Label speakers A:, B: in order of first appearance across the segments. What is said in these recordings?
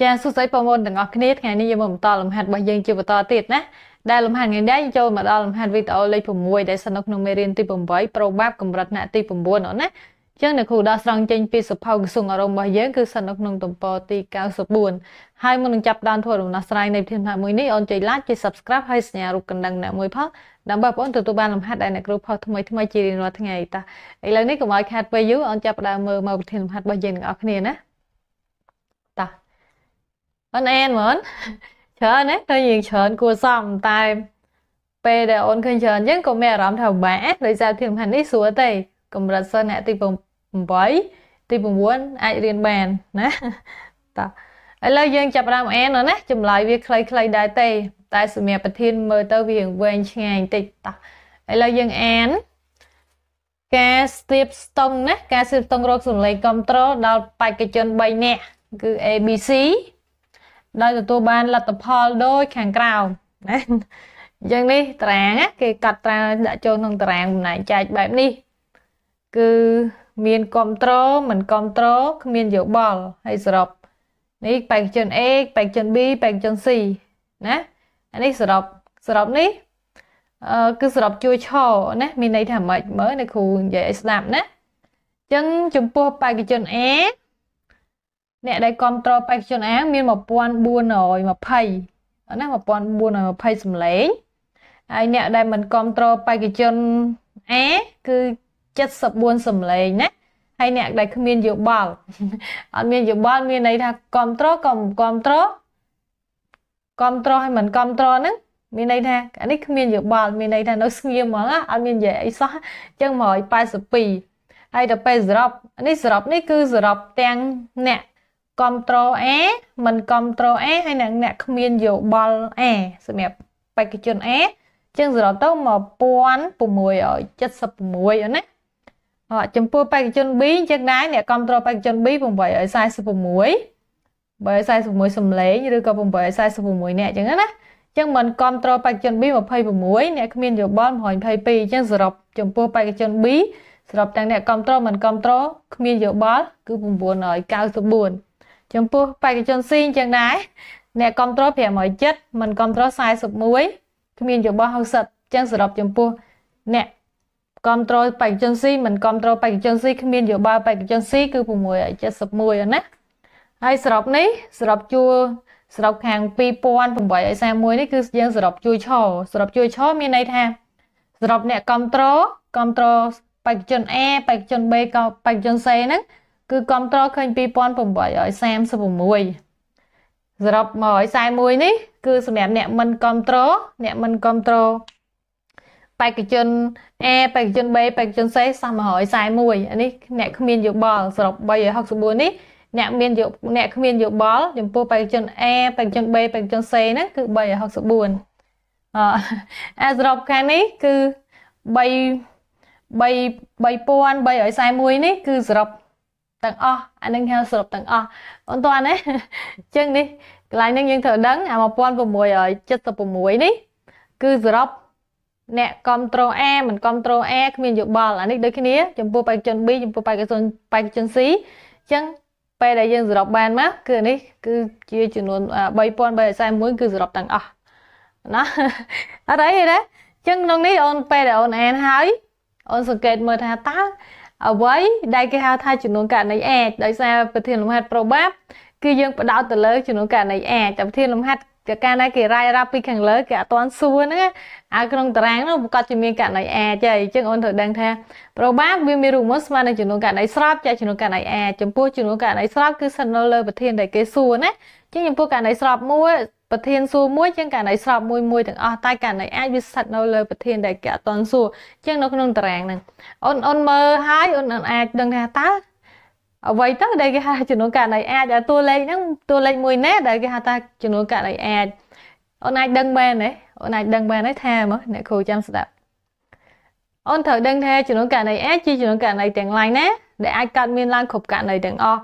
A: ចាសសួស្តីបងប្អូនទាំងអស់គ្នាថ្ងៃនេះយើងមកបន្តលំហាត់របស់យើងជាបន្តទៀតណាដែលលំហាត់ថ្ងៃនេះយើងចូលមកដល់លំហាត់វីដេអូលេខ6ដែលស្ថិតនៅក្នុងមេរៀនទី8 Probab កម្រិតថ្នាក់ទី9អូនណាចឹងនៅគ្រូដោះស្រង់ចេញពីសភៅក្រសួងអរមរបស់យើងគឺស្ថិតនៅក្នុងទំព័រទី94ហើយមុននឹងចាប់ផ្ដើមធ្វើដំណោះស្រាយនៃវិធានថ្នាក់មួយនេះអូនចុច like ចុច subscribe ហើយសញ្ញារូបកណ្ដឹងអ្នកមួយផងដើម្បីបងប្អូនទទួលបានលំហាត់ដែលអ្នកគ្រូផុសថ្មីថ្មីជារៀងរាល់ថ្ងៃតាឥឡូវនេះកុំឲ្យខាតពេលយូរអូនចាប់ផ្ដើមមើលមកវិធានលំហាត់របស់យើងទាំងអស់គ្នាណាអូនអែនមែនច្រើនណាឃើញយើងច្រើនគួរសមតែពេលដែលអូនឃើញច្រើនយើងក៏មានអារម្មណ៍ថាពិបាកដោយសារធានខាងនេះស្រួលទេកម្រិតសិស្សអ្នកទី8ទី9អាចរៀនបានណាតោះឥឡូវយើងចាប់ដើមអែនណាចម្លើយវាខ្លីៗដែរទេតែសម្រាប់ប្រធានមើលទៅវាវែងឆ្ងាយបន្តិចតោះឥឡូវយើងអានការស្ទាបស្ទង់ណាការស្ទាបស្ទង់រកសំឡេងគ្រប់ត្រូលដល់បេក្ខជន3នាក់គឺ ABC ដោយទទួលបានលទ្ធផលដូចខាងក្រោមណាយ៉ាងនេះតារាង គេកាត់ត្រាដាក់ចូលក្នុងតារាងបំណែកចែកបែបនេះគឺមានគ្រប់ត្រមិនគ្រប់ត្រគ្មានយោបល់ហើយសរុបនេះបេក្ខជន A បេក្ខជន B បេក្ខជន C ណាអានេះសរុបសរុបនេះអឺគឺសរុបជួយឆោណាមានន័យថាម៉េចមើលនៅគ្រូនិយាយឲ្យស្ដាប់ណាអញ្ចឹងចំពោះបេក្ខជន A អ្នកដែលគ្រប់គ្រងបេក្ខជនអាងមាន1420ណា1420សម្លេងហើយអ្នកដែលមិនគ្រប់គ្រងបេក្ខជន A គឺ74សម្លេងណាហើយអ្នកដែលគ្មានយោបល់អត់មានយោបល់មានន័យថាគ្រប់គ្រងក៏មិនគ្រប់គ្រងគ្រប់គ្រងហើយមិនគ្រប់គ្រងហ្នឹងមានន័យថាអានេះគ្មានយោបល់មានន័យថានៅស្ងៀមហ្មងអត់មាននិយាយអីសោះអញ្ចឹង182ហើយដល់ពេលសរុបនេះសរុបនេះ គឺសរុបទាំងអ្នក Ctrl A មិន Ctrl A ហើយអ្នកអ្នកគ្មានយោបល់ A សម្រាប់បេក្ខជន A ចឹងសរុបទៅ1676ណាចំពោះបេក្ខជន B ចឹងដែរអ្នកគ្រប់គ្រងបេក្ខជន B 846 846សំឡេងឬក៏846អ្នកចឹងណាចឹងមិនគ្រប់គ្រងបេក្ខជន B 26អ្នកគ្មានយោបល់122ចឹងសរុបចំពោះបេក្ខជន B សរុបទាំងអ្នកគ្រប់គ្រងមិនគ្រប់គ្រងគ្មានយោបល់គឺ994ចំពោះបេក្ខជនស៊ីចឹងដែរអ្នកគ្រប់គ្រង570មិនគ្រប់គ្រង41គ្មានយោបល់ហៅសិតចឹងសរុបចំពោះអ្នកគ្រប់គ្រងបេក្ខជនស៊ីមិនគ្រប់គ្រងបេក្ខជនស៊ីគ្មានយោបល់បេក្ខជនស៊ីគឺ671ណាហើយសរុបនេះសរុបជួសរុបខាង2831នេះគឺយើងសរុបជួយឆសរុបជួយឆមានន័យថាសរុបអ្នកគ្រប់គ្រងគ្រប់គ្រងបេក្ខជន A បេក្ខជន B ក៏បេក្ខជន C ហ្នឹងគឺគ្រប់តរឃើញ2836សរុប141នេះ គឺសម្រាប់អ្នកមិនគ្រប់តរអ្នកមិនគ្រប់តរបេក្ខជន A បេក្ខជន B បេក្ខជន C សំ141អានេះអ្នកគ្មានយោបល់សរុប364នេះអ្នកមានយោអ្នកគ្មានយោបល់ចំពោះបេក្ខជន A បេក្ខជន B បេក្ខជន C ហ្នឹងគឺ364អអាសរុបខាងនេះគឺ3 3341នេះគឺសរុបទាំងអស់អានឹងហៅសរុបទាំងអស់អូនតាន់ណាអញ្ចឹងនេះកន្លែងនេះយើងត្រូវដឹងអា1676នេះ គឺសរុបអ្នកគ្រប់គ្រង A មិនគ្រប់គ្រង A គ្មានយោបល់អានេះដូចគ្នាចំពោះបេក្ខជន B ចំពោះបេក្ខជនបេក្ខជន C អញ្ចឹងពេលដែលយើងសរុបបានមកគឺនេះគឺជាចំនួន3341គឺសរុបទាំងអស់ណាអត់អីទេណាអញ្ចឹងក្នុងនេះអូនពេលដែលអូនអានហើយអូនសង្កេតមើលថាតើអ្វីដែលគេហៅថាចំនួនករណីអាចដោយសារប្រធានលំហាត់ probab គឺយើងបដោតទៅលើចំនួនករណីអាចតែប្រធានលំហាត់ក៏កាលណាគេរាយរាប់ពីខាងលើគេអត់ទាន់សួរហ្នឹងអាក្នុងតារាងនោះប្រកាសជាមានករណីអាចហើយអញ្ចឹងអូនត្រូវដឹងថា probab វាមានរូបមន្តស្មើនឹងចំនួនករណីស្របចាក់ចំនួនករណីអាចចំពោះចំនួនករណីស្របគឺស្ថិតនៅលើប្រធានដែលគេសួរណាអញ្ចឹងចំពោះករណីស្របមួយប្រធានសួរមួយជាងករណីស្របមួយមួយទាំងអស់តែករណីអាចវាស្ថិតនៅលើប្រធានដែលគេអត់តន់សួរជាងនៅក្នុងតារាងហ្នឹងអូនអូនមើលហើយអូនអាចដឹងថាតើអ្វីទៅដែលគេហៅចំនួនករណីអាចដែលតួលេខហ្នឹងតួលេខមួយណែដែលគេហៅថាចំនួនករណីអាចអូនអាចដឹងមែនទេអូនអាចដឹងមែនទេថាមើលអ្នកគ្រូចាំស្ដាប់អូនត្រូវដឹងថាចំនួនករណីអាចជាចំនួនករណីទាំង lain ណាដែលអាចកើតមានឡើងគ្រប់ករណីទាំងអស់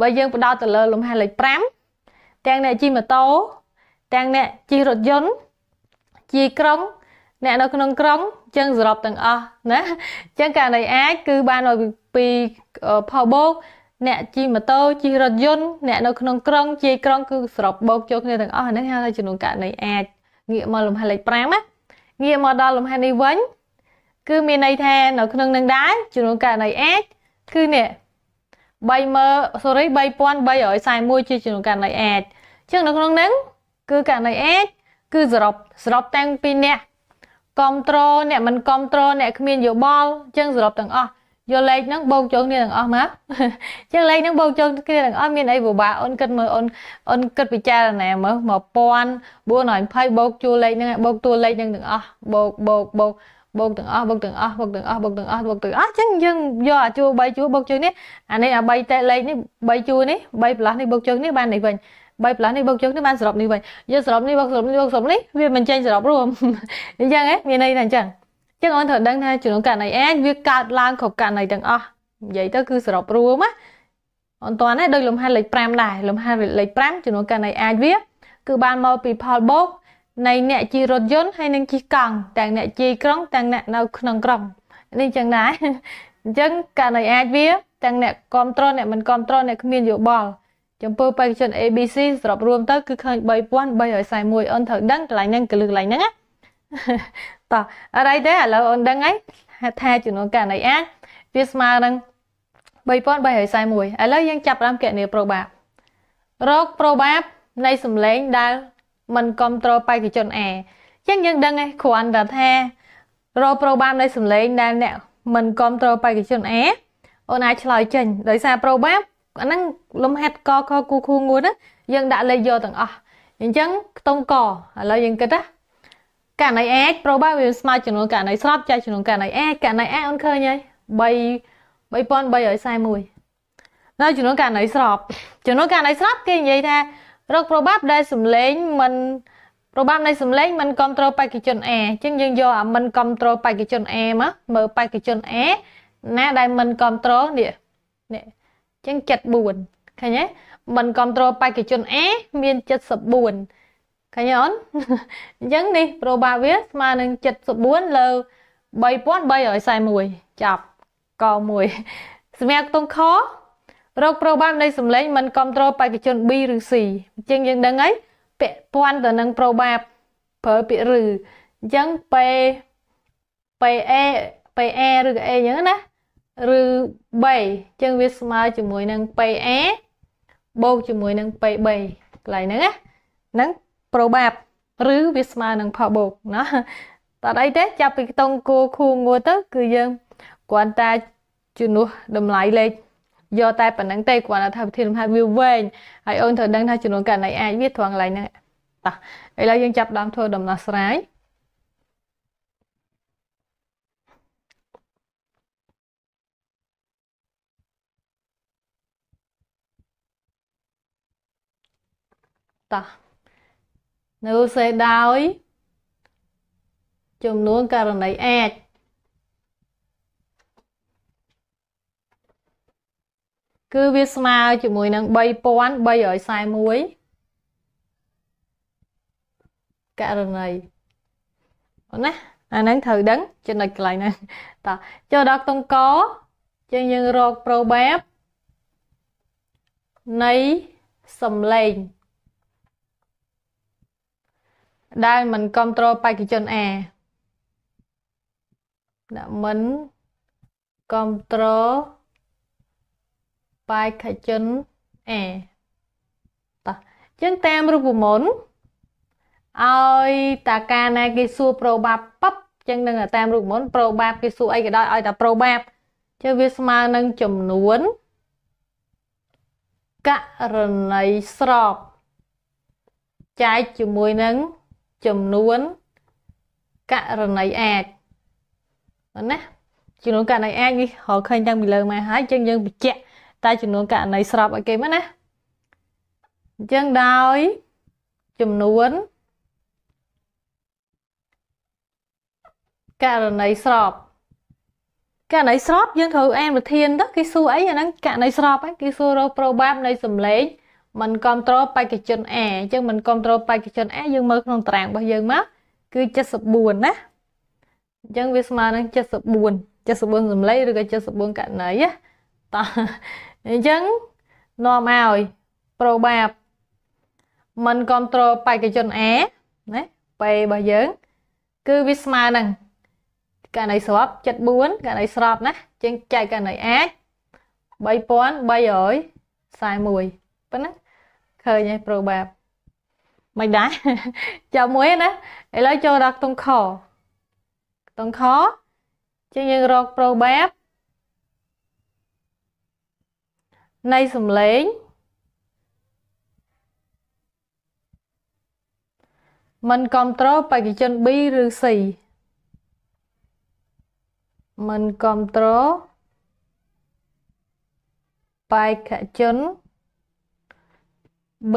A: បើយើងផ្ដោតទៅលើលំហលេខ5ទាំងអ្នកជិះម៉ូតូទាំងអ្នកជិះរថយន្តជាក្រុងអ្នកនៅក្នុងក្រុងអញ្ចឹងសរុបទាំងអស់ណាអញ្ចឹងករណីអាចគឺបានមកពីផលបោកអ្នកជិះម៉ូតូជិះរថយន្តអ្នកនៅក្នុងក្រុងជាក្រុងគឺសរុបបោកចូលគ្នាទាំងអស់ហ្នឹងហៅថាចំនួនករណីអាចងាកមកលំហលេខ5ណាងាកមកដល់លំហនេះវិញគឺមានន័យថា នៅ ក្នុងនឹងដែរចំនួនករណីអាចគឺនេះ3មើ sorry 3341ជាចំនួនករណីអាចអញ្ចឹងនៅក្នុងនឹងគឺករណី H គឺសរុបសរុបទាំងពីរអ្នកគ្រប់ត្រូលអ្នកមិនគ្រប់ត្រូលអ្នកគ្មានយោបល់អញ្ចឹងសរុបទាំងអស់យកលេខហ្នឹងបូកចូលគ្នាទាំងអស់មកអញ្ចឹងលេខហ្នឹងបូកចូលគ្នាទាំងអស់មានអីពិបាកអូនគិតមើលអូនអូនគិតពិចារណាមើល1420បូកជួលេខហ្នឹងបូកតួលេខហ្នឹងទាំងអស់បូកបូកបូកបូកទាំងអស់បូកទាំងអស់បូកទាំងអស់បូកទាំងអស់បូកទាំងអស់អញ្ចឹងយើងយកអាជួ3ជួបូកជួនេះអានេះអា3តេលេខនេះ3ជួនេះ3ប្លាស់នេះបូកជួនេះបាននេះវិញ3 plus នេះបើយើងនេះបានសរុបនេះវិញយើងសរុបនេះបើសរុបនេះបើសរុបនេះវាមិនចេញសរុបរួមអញ្ចឹងហ៎មានន័យថាអញ្ចឹងអញ្ចឹងអូនត្រូវដឹងថាចំនួនករណី n វាកើតឡើងគ្រប់ករណីទាំងអស់និយាយទៅគឺសរុបរួមណាអត់តាន់ទេដូចលំហាត់លេខ5ដែរលំហាត់លេខ5ចំនួនករណីអាចវា គឺបានមកពីផលបូកនៃអ្នកជិះរថយន្តហើយនិងជិះកង់ទាំងអ្នកជិះក្រុងទាំងអ្នកនៅក្នុងក្រុងនេះចឹងដែរអញ្ចឹងករណីអាចវាទាំងអ្នកគ្រប់គ្រងអ្នកមិនគ្រប់គ្រងអ្នកគ្មានយោបល់ចំពោះបេក្ខជន ABC សរុបរួមទៅគឺឃើញ3341អូនត្រូវដឹងកន្លែងហ្នឹងគឺលើកន្លែងហ្នឹងណាតោះអរ៉ៃទេឥឡូវអូនដឹងហើយថាចំនួនករណីអាចវាស្មើនឹង3341ឥឡូវយើងចាប់ផ្ដើមគណនាប្រូបាបរកប្រូបាបនៃសម្លេងដែលមិនគ្រប់ត្រូលបេក្ខជន A អញ្ចឹងយើង ដឹងឯងគ្រាន់តែថារកប្រូបាបនៃ សម្លេងដែលអ្នកមិនគ្រប់ត្រូលបេក្ខជន A អូនអាចឆ្លើយចេញដោយសារប្រូបាបអាហ្នឹងលំហាត់កកគូគូងួតយើងដាក់លេខយកទាំងអស់អញ្ចឹងខ្ទង់កឥឡូវយើងគិតណាករណី A ប្រូបាទវាស្មើចំនួនករណីស្របចែកចំនួនករណី A ករណី A អូនឃើញហើយ3 3341នៅចំនួនករណីស្របចំនួនករណីស្របគេនិយាយថារក probab ដែលសំលេងមិន probab នៃសំលេងមិនគ្រប់ត្រូលបេក្ខជន A អញ្ចឹងយើងយកអាមិនគ្រប់ត្រូលបេក្ខជន A មកមើលបេក្ខជន A ណាដែលមិនគ្រប់ត្រូលនេះនេះចឹង74ឃើញទេមិនគ្រប់គ្រងបេក្ខជន A មាន74ឃើញអូនអញ្ចឹងនេះ proba វាស្មើនឹង74លើ3341ចប់ក1សម្រាប់ខ្ទង់ខរក proba នៃសម្លេងមិនគ្រប់គ្រងបេក្ខជន B ឬ C អញ្ចឹងយើងដឹងហើយពាក់ព័ន្ធទៅនឹង proba ប្រើពាក្យឬអញ្ចឹង P PA PA ឬ A អញ្ចឹងណាឬ3ចឹងវាស្មើជាមួយនឹង PA បូកជាមួយនឹង PB កន្លែងហ្នឹងណាហ្នឹង probab ឬវាស្មើនឹងផលបូកណាតោះអីទេចាប់ពីខ្ទង់គូខួងួរទៅគឺយើងគ្រាន់តែជំនួសតម្លៃលេខយកតែប៉ុណ្្នឹងទេគ្រាន់តែថាវិធីលំហាត់វាវែងហើយអូនត្រូវដឹងថាចំនួនករណីអាចវាត្រង់កន្លែងហ្នឹងតោះឥឡូវយើងចាប់ដើមធ្វើដំណោះស្រាយតោះនៅសេដោយចំនួនករណីអាចគឺវាស្មើជាមួយនឹង3341ករណីអូណាអាហ្នឹងត្រូវដឹងចំណុចកន្លែងហ្នឹងតោះចូលដល់ខ្ទង់កជាងយើងរក probab នៃសំឡេងដែលមិនគ្រប់គ្រងបេក្ខជន A ដាក់មិនគ្រប់គ្រងបេក្ខជន A តោះចឹងតាមរូបមន្តឲ្យ តាកាណាគេសួរប្រូបាបប៉បចឹងនឹងតាមរូបមន្តប្រូបាប គេសួរអីក៏ដោយឲ្យតែប្រូបាបចឹងវាស្មើនឹងចំនួនករណីស្របចែកជាមួយនឹងចំនួនករណីអាចណាចំនួនករណីអាចនេះរកឃើញតាំងពីលើមកហើយចឹងយើងបញ្ជាក់តែចំនួនករណីស្របឲ្យគេមកណាអញ្ចឹងដោយចំនួនករណីស្របករណីស្របយើងត្រូវអានវិធានទៅគេសួរអីអាហ្នឹងករណីស្របគេសួររក probab នៃសម្លេងមិនគ្រប់គ្រងបេក្ខជន A អញ្ចឹងមិនគ្រប់គ្រងបេក្ខជន A យើងមើលក្នុងតារាងរបស់យើងមកគឺ74ណាអញ្ចឹងវាស្មើនឹង74 74សំលេងឬក៏74ករណីណាតោះអញ្ចឹងនាំឲ្យ probab មិនគ្រប់គ្រងបេក្ខជន A ណា P របស់យើងគឺវាស្មើនឹងករណីស្រប74ករណីស្របណាជាងចែកករណីអាច3341ប៉ុណ្ណាឃើញឯងប្រូបាបមិនដែរចាំមួយណាឥឡូវចូលដល់តុងខតុងខជាងយើងរក probab នៃសំឡេងมันគ្រប់ត្រូលបេក្ខជន B ឬ C มันគ្រប់ត្រូលបេក្ខជន B B ឬ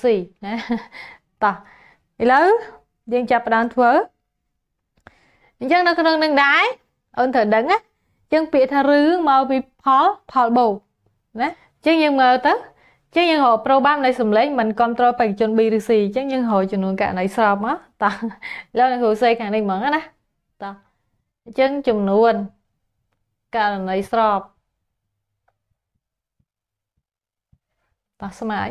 A: C ណាតោះឥឡូវយើងចាប់ផ្ដើមធ្វើអញ្ចឹងនៅក្នុងនឹងដែរអូនត្រូវដឹងណាយើងពាក្យថារឿងមកពីផលផលបូណាអញ្ចឹងយើងមើលទៅអញ្ចឹងយើងរក program នៃសំឡេងមិនគ្រប់ត្រូលបេក្ខជន B ឬ C អញ្ចឹងយើងរកចំនួនករណីស្របមកតោះឥឡូវនៅគ្រូ C ខាងនេះហ្មងណាតោះអញ្ចឹងចំនួនករណីស្របបោះស្មាយ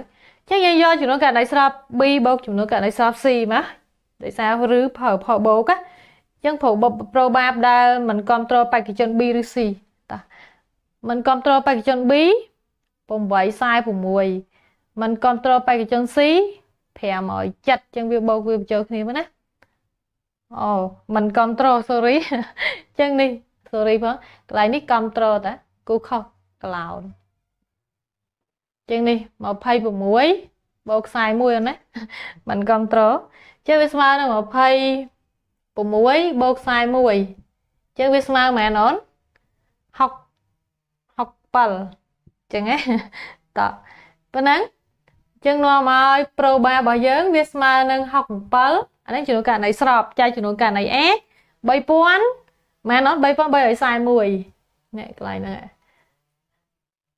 A: ចឹងយើងយកចំនួនករណីស្រប b បូកចំនួនករណីស្រប c មកដោយសារឬប្រើផបូកចឹងប្របប្រូបាបដែលមិនគ្រប់ត្រួតបេក្ខជន b ឬ c តាមិនគ្រប់ត្រួតបេក្ខជន b 846មិនគ្រប់ត្រួតបេក្ខជន C 507ចឹងវាបូកវាបញ្ចូលគ្នាមកណាអូមិនគ្រប់ត្រួត sorry ចឹងនេះ sorry ផងកន្លែងនេះគ្រប់ត្រួតតាគូខុស cloud ជាងនេះ26បូកខ្សែ1អូនណាມັນគ្រប់ត្រូលចឹងវាស្មើនឹង26បូកខ្សែ1ចឹងវាស្មើមែនអូន6 67ចឹងហ៎តោះប៉ុណ្ណឹងចឹងនាំឲ្យប្រូបារបស់យើងវាស្មើនឹង67អានេះចំនួនករណីស្របចែកចំនួនករណី A 3000មែនអត់3341នេះកន្លែងហ្នឹង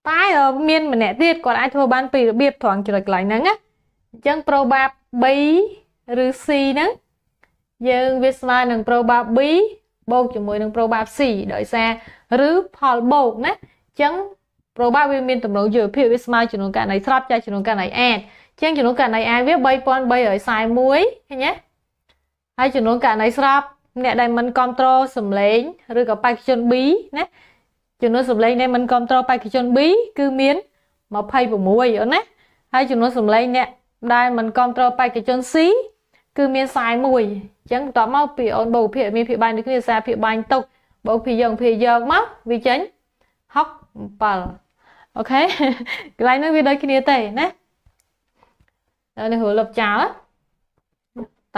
A: តែមានម្នាក់ទៀតគាត់អាចធ្វើបានពីរបៀបត្រង់ចំណុចកន្លែងហ្នឹងណាអញ្ចឹង probab b ឬ c ហ្នឹងយើងវាស្មើនឹង probab b បូកជាមួយនឹង probab c ដោយសារឬផលបូកណាអញ្ចឹង probab វាមានតម្រូវយោភាពវាស្មើចំនួនករណីស្របចែកចំនួនករណី add អញ្ចឹងចំនួនករណី add វា3341ឃើញទេហើយចំនួនករណីស្របអ្នកដែលមិនគ្រប់គ្រងសម្លេង ឬក៏បេក្ខជន B ណាចំនួនសម្លេងដែលមិនគ្រប់ត្រួតបេក្ខជន B គឺមាន26អូនណាហើយចំនួនសម្លេងអ្នកដែលមិនគ្រប់ត្រួតបេក្ខជន C គឺមាន41អញ្ចឹងបន្ទាប់មកពីអូនបូភាគមានភាគបាញ់ដូចគ្នាសារភាគបាញ់ទុកបូភាគយើងភាគយើងមកវាចេញ67អូខេកន្លែងនោះវាដូចគ្នាទេណាដល់នេះហូរលុបចោល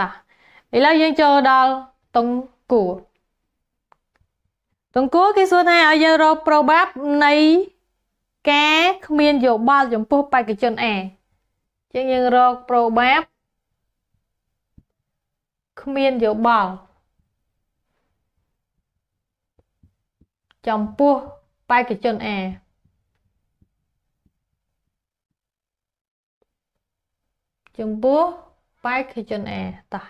A: តាឥឡូវយើងចូលដល់តុងគួរបង្គោលគេសួរថាឲ្យយើងរក probab នៃការគ្មានយោបល់ចំពោះបេក្ខជន A ជាងយើងរក probab គ្មានយោបល់ចំពោះបេក្ខជន A ចំពោះបេក្ខជន A តោះ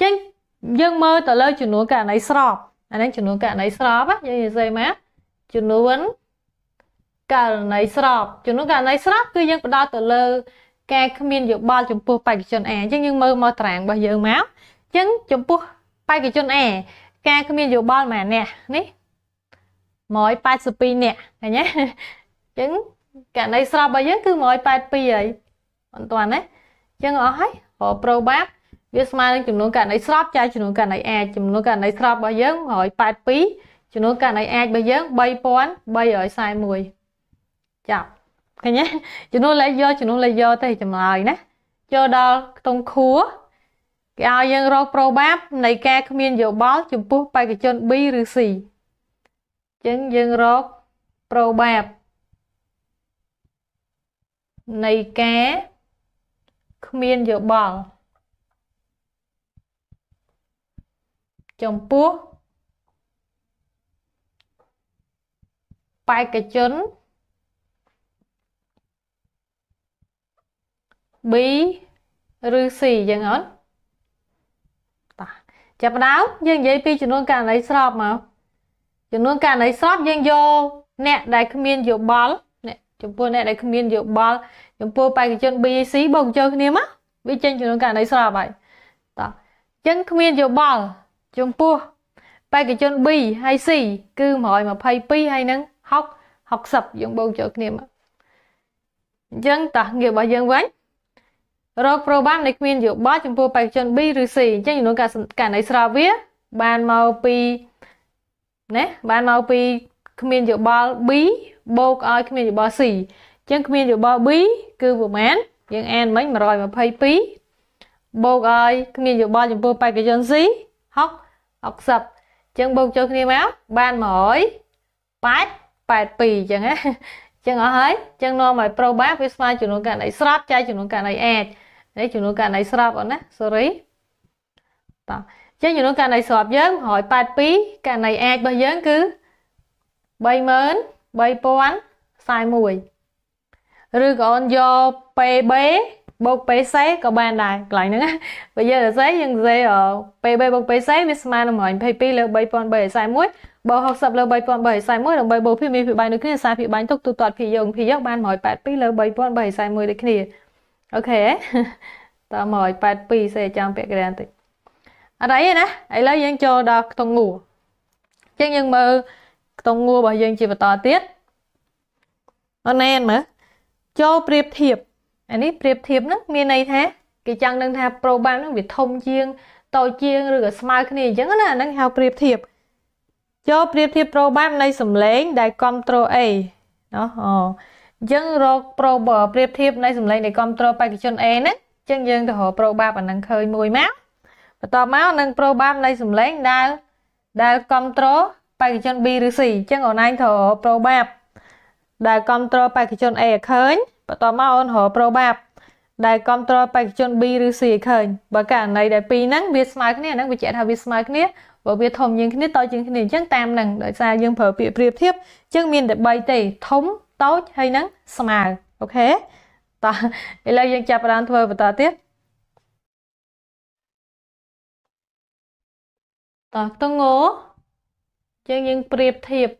A: អញ្ចឹងយើងមើលទៅលើចំនួនករណីស្របអានេះចំនួនករណីស្របយើងនិយាយមកចំនួនករណីស្របចំនួនករណីស្របគឺយើងផ្ដោតទៅលើការគ្មានយោបល់ចំពោះបេក្ខជន A អញ្ចឹងយើងមើលមកតារាងរបស់យើងមកអញ្ចឹងចំពោះបេក្ខជន A ការគ្មានយោបល់មួយអ្នកនេះ182អ្នកឃើញទេអញ្ចឹងករណីស្របរបស់យើងគឺ182ហើយមិនតាន់ទេអញ្ចឹងអស់ហើយ probab វាស្មើនឹងចំនួនករណីស្របចែកចំនួនករណីអាចចំនួនករណីស្របរបស់យើង182ចំនួនករណីអាចរបស់យើង3341ចាប់ឃើញទេចំនួនលេខយកចំនួនលេខយកទៅចម្លើយណាចូលដល់ខ្ទង់ខួរគេឲ្យយើងរក probab នៃការគ្មានយោបល់ចំពោះបេក្ខជន B ឬ C អញ្ចឹងយើងរក probab នៃការគ្មានយោបល់ចំពោះបេក្ខជន B ឬ C យ៉ាងអត់បាទចាប់ដើមយើងនិយាយពីចំនួនករណីស្របមកចំនួនករណីស្របយើងយកអ្នកដែលគ្មានយោបល់អ្នកចំពោះអ្នកដែលគ្មានយោបល់ចំពោះបេក្ខជន B C បើកចូលគ្នាមកវាចេញចំនួនករណីស្របហើយតោះចឹងគ្មានយោបល់ចំពោះបេក្ខជន B ហើយ C គឺ122ហើយនឹង6 60យើងបូកចូលគ្នាមកអញ្ចឹងតោះងាររបស់យើងវិញរកប្រូបានដែលគ្មានយោបល់ចំពោះបេក្ខជន B ឬ C អញ្ចឹងចំនួនការករណីស្រាវវាបានមកពីណាបានមកពីគ្មានយោបល់ B បូកឲ្យគ្មានយោបល់ C អញ្ចឹងគ្មានយោបល់ B គឺប្រហែលយើងអានមិញ122បូកឲ្យគ្មានយោបល់ចំពោះបេក្ខជន C 60 60អញ្ចឹងបូកចូលគ្នាមកបាន100 8 82អញ្ចឹងណាអញ្ចឹងអស់ហើយអញ្ចឹងនាំឲ្យ probab វាស្មើចំនួនករណីស្រាប់ចែកចំនួនករណី edge នេះចំនួនករណីស្រាប់អូនណា sorry តោះអញ្ចឹងចំនួនករណីស្រាប់យើង182ករណី edge របស់យើងគឺ33041ឬក៏អូនយក PB បូក PC ក៏បានដែរកន្លែងហ្នឹងបើយើងសរសេរយើងសរសេរ PB បូក PC វាស្មើនឹង122លើ3341បើ60លើ3341ដើម្បីបូកភាគមីភាគបាញ់ដូចគ្នាសារភាគបាញ់ទុកទូទាត់ភាគយើងភាគយើងបាន182លើ3341ដូចគ្នាអូខេតើ182សេចាំពាក្យក្រានតិចអត់អីទេណាឥឡូវយើងចូលដល់ខ្ទង់ងូអញ្ចឹងយើងមើលខ្ទង់ងូរបស់យើងជាបន្តទៀតអូនណែនមើលចូលប្រៀបធៀបអានេះប្រៀបធៀបហ្នឹងមានន័យថាគេចង់ដឹងថាប្រូបានហ្នឹងវាធំជាងតូចជាងឬក៏ស្មើគ្នាអញ្ចឹងណាហ្នឹងហៅប្រៀបធៀបចូលប្រៀបធៀបប្រូបែបនៃសំឡេងដែល control A ណោះអូអញ្ចឹងរកប្រូបប្រៀបធៀបនៃសំឡេងដែល control បេក្ខជន A ណាអញ្ចឹងយើងទៅរកប្រូបែបអាហ្នឹងឃើញមួយមកបន្ទាប់មកនឹងប្រូបែបនៃសំឡេងដែលដែល control បេក្ខជន B ឬ C អញ្ចឹងអូនឯងត្រូវប្រូបែបដែលគ្រប់គ្រងបេក្ខជន A ឲ្យឃើញបន្ទាប់មកអូនរក probable ដែលគ្រប់គ្រងបេក្ខជន B ឬ C ឲ្យឃើញបើករណីដែលពីរហ្នឹងវាស្មើគ្នាហ្នឹងវាជាក់ថាវាស្មើគ្នាបើវាធំជាងគ្នាតូចជាងគ្នាអញ្ចឹងតាមហ្នឹងដោយសារយើងប្រើពាក្យប្រៀបធៀបអញ្ចឹងមានតែ3ទេធំតូចហើយនឹងស្មើអូខេតោះឥឡូវយើងចាប់ផ្ដើមធ្វើបន្តទៀតតោះតងោអញ្ចឹងយើងប្រៀបធៀប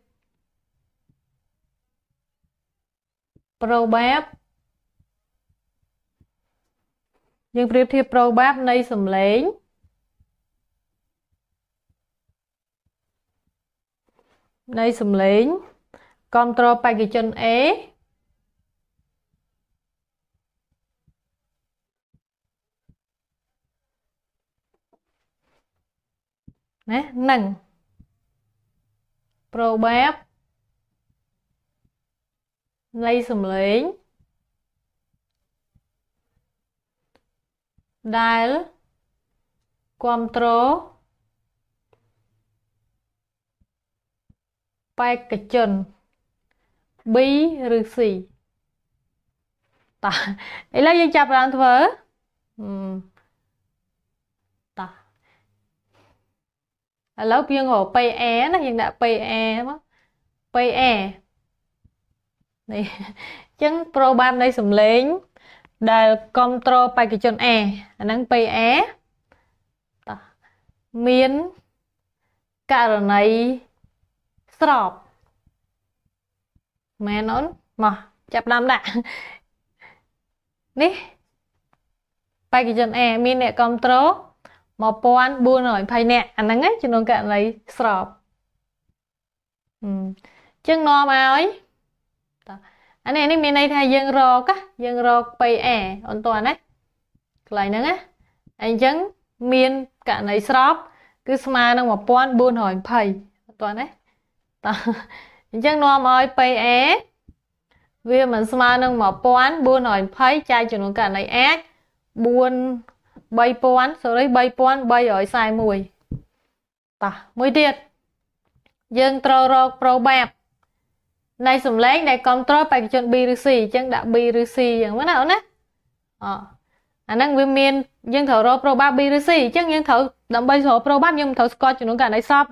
A: probab យើងប្រៀបធៀប probab នៃសំឡេងនៃសំឡេង control package A ណានឹង probab នៃសំឡេងដែលគ្រប់គ្រងបេក្ខជន B ឬ C តោះឥឡូវយើងចាប់ផ្ដើមធ្វើតោះឥឡូវយើងរក PA ណាយើងដាក់ PA មក PA នេះអញ្ចឹង ប្រូបែបនៃសំឡេងដែលគ្រប់គ្រងបេក្ខជន A អាហ្នឹង PA តោះមានករណីស្របមែនអូនមកចាប់ដើមដាក់នេះបេក្ខជន A មានអ្នកគ្រប់គ្រង1420នាក់អាហ្នឹងចំនួនករណីស្របអញ្ចឹងនាំឲ្យអានេះនេះមានន័យថាយើងរកយើងរក PA អូនតើណាកន្លែងហ្នឹងណាអញ្ចឹងមានករណីស្របគឺស្មើនឹង1420អូនតើណាតោះអញ្ចឹងនាំឲ្យ PA វាមិនស្មើនឹង1420ចែកចំនួនករណីអាច4 3000 sorry 3341តោះមួយទៀត យើងត្រូវរក probab នៃសំឡេងដែលគ្រប់គ្រងបេក្ខជន B ឬ C អញ្ចឹងដាក់ B ឬ C អញ្ចឹងណាអូនណាអអាហ្នឹងវាមានយើងត្រូវរក probab B ឬ C អញ្ចឹងយើងត្រូវដើម្បីរក probab យើងត្រូវស្គាល់ចំនួនកណ្ដីសព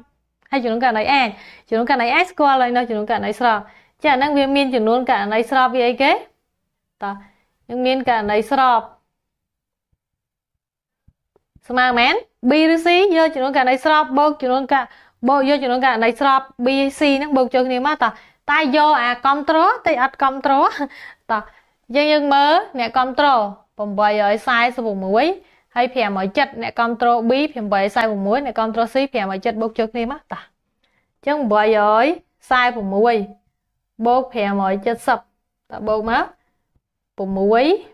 A: ហើយចំនួនកណ្ដីអាចចំនួនកណ្ដីអាចស្គាល់ហើយនៅចំនួនកណ្ដីស្រោបចាអាហ្នឹងវាមានចំនួនកណ្ដីស្រោបវាអីគេតោះយើងមានកណ្ដីស្រោបស្មើមែន B ឬ C យកចំនួនកណ្ដីស្រោបបូកចំនួនកបូកយកចំនួនកណ្ដីស្រោប B C ហ្នឹងបូកចូលគ្នាមកតោះតែយកអាគ្រប់ត្រូលតិចអត់គ្រប់ត្រូលតោះយើងយើងមើលអ្នកគ្រប់ត្រូល846ហើយ570អ្នកគ្រប់ត្រូល B 841អ្នកគ្រប់ត្រូល C 570បូកចូលគ្នាមកតោះអញ្ចឹង846បូក570តើបូកមក6 11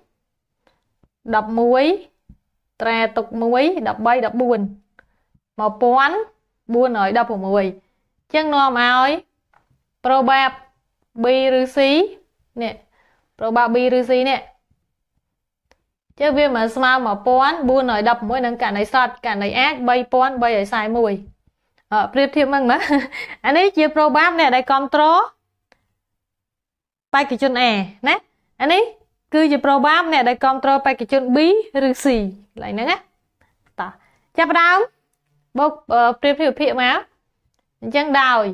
A: ត្រែទុក1 13 14 1416អញ្ចឹងនាំឲ្យ probab B ឬ C នេះ probab B ឬ C នេះចឹងវាមកស្មើ1416នឹងកណីសតកណីអាច3341អប្រៀបធៀបមកមើលអានេះជា probab អ្នកដែលគ្រប់គ្រងបេក្ខជន A ណាអានេះគឺជា probab អ្នកដែលគ្រប់គ្រងបេក្ខជន B ឬ C កន្លែងហ្នឹងណាតោះចាប់ដើមបូកប្រៀបធៀបភាគមកអញ្ចឹងដោយ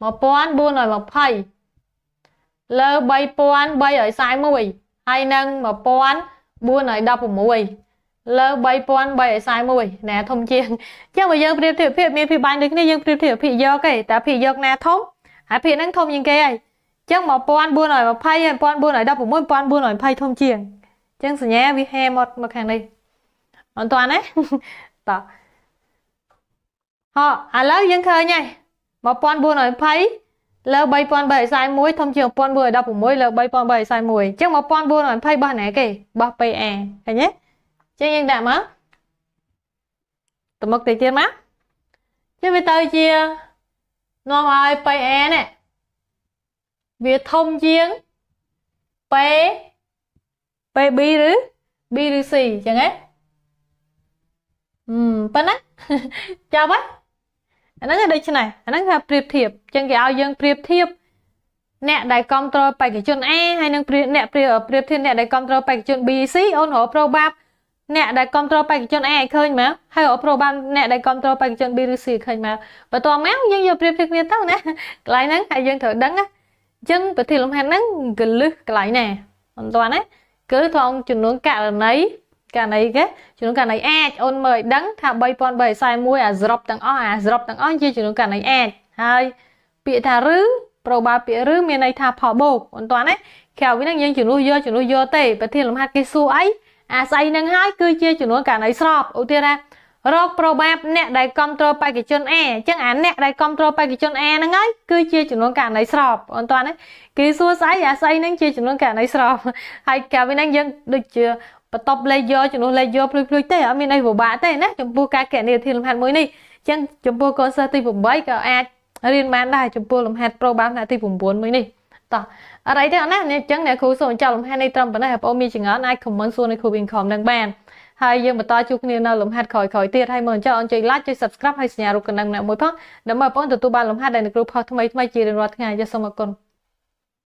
A: 1420លើ3341ហើយនឹង1416លើ3341ណែធំជាងអញ្ចឹងបើយើងប្រៀបធៀបភាគមានភាគបាញ់ដូចគ្នាយើងប្រៀបធៀបភាគយកទេតែភាគយកណាធំហើយភាគហ្នឹងធំជាងគេហើយអញ្ចឹង1420ហើយ1416 1420ធំជាងអញ្ចឹងសញ្ញាវាហែមកមកខាងនេះអត់តាន់ទេតោះហ៎ឥឡូវយើងឃើញហើយ1420លើ3341ធំជាង1416លើ3341អញ្ចឹង1420របស់ណាគេរបស់ PA ឃើញទេអញ្ចឹងយើងដាក់មកទំនុកទៅទៀតមកជិះវាទៅជានាំឲ្យ PA នេះវាធំជាង P PB ឬ B ឬ C អញ្ចឹងហ៎អឺប៉ុណ្ណាចាប់ហើយអាហ្នឹងដូចនេះអាហ្នឹងថាប្រៀបធៀបអញ្ចឹងគេឲ្យយើងប្រៀបធៀបអ្នកដែលគ្រប់គ្រងបេក្ខជន A ហើយនឹងអ្នកប្រៀបធៀបអ្នកដែលគ្រប់គ្រងបេក្ខជន B C អូនរក probab អ្នកដែលគ្រប់គ្រងបេក្ខជន A ឲ្យឃើញមកហើយរក probab អ្នកដែលគ្រប់គ្រងបេក្ខជន B ឬ C ឲ្យឃើញមកបន្ទាប់មកយើងយកប្រៀបធៀបគ្នាទៅណាកន្លែងហ្នឹងហើយយើងត្រូវដឹងណាអញ្ចឹងប្រធានលំហាត់ហ្នឹងកលឹះកន្លែងណាមិនតាន់ណាគឺថងចំនួនករណីកាលណីគេចំនួនកាលណីអាចអូនមើលឲ្យដឹងថា3341អាសរុបទាំងអស់អាសរុបទាំងអស់ជាចំនួនកាលណីអាចហើយពាក្យថាឬប្រូបាពាក្យឬមានន័យថាផលបូកមិនតាន់ទេក្រៅពីហ្នឹងយើងជំនួសយកជំនួសយកទេប្រធានលំហាត់គេសួរអីអាស្អីហ្នឹងហើយគឺជាចំនួនករណីស្របឧទាហរណ៍រក probab អ្នកដែលគ្រប់គ្រងបេក្ខជន A អញ្ចឹងអាអ្នកដែលគ្រប់គ្រងបេក្ខជន A ហ្នឹងហើយគឺជាចំនួនករណីស្របអត់តាន់ទេគេសួរស្អីអាស្អីហ្នឹងជាចំនួនករណីស្របហើយក្រៅពីហ្នឹងយើងដូចជាបន្ទប់លេខយកចំនួនលេខយកភ្លុយភ្លុយទេអត់មានអីពិបាកទេណាចំពោះការកណនីធានលំហាត់មួយនេះអញ្ចឹងចំពោះកូនសិស្សទី8ក៏អាចរៀនបានដែរចំពោះលំហាត់ប្រូបានថ្នាក់ទី9មួយនេះតោះអរអីទេអត់ណាអញ្ចឹងអ្នកគ្រូសូមចោលលំហាត់នេះត្រឹមប៉ុណ្ណេះបងប្អូនមានចង្អល់អាច comment សួរនៅគ្រូ Income នឹងបានហើយយើងបន្តជួបគ្នានៅលំហាត់ក្រោយៗទៀតហើយមើលអញ្ចឹងអូនចុច like ចុច subscribe ហើយសញ្ញារូបកណ្ដឹងម្នាក់មួយផងដើម្បីបងប្អូនទទួលបានលំហាត់ដែលអ្នកគ្រូផុសថ្មីៗជារៀងរាល់ថ្ងៃយកសូមអរគុណ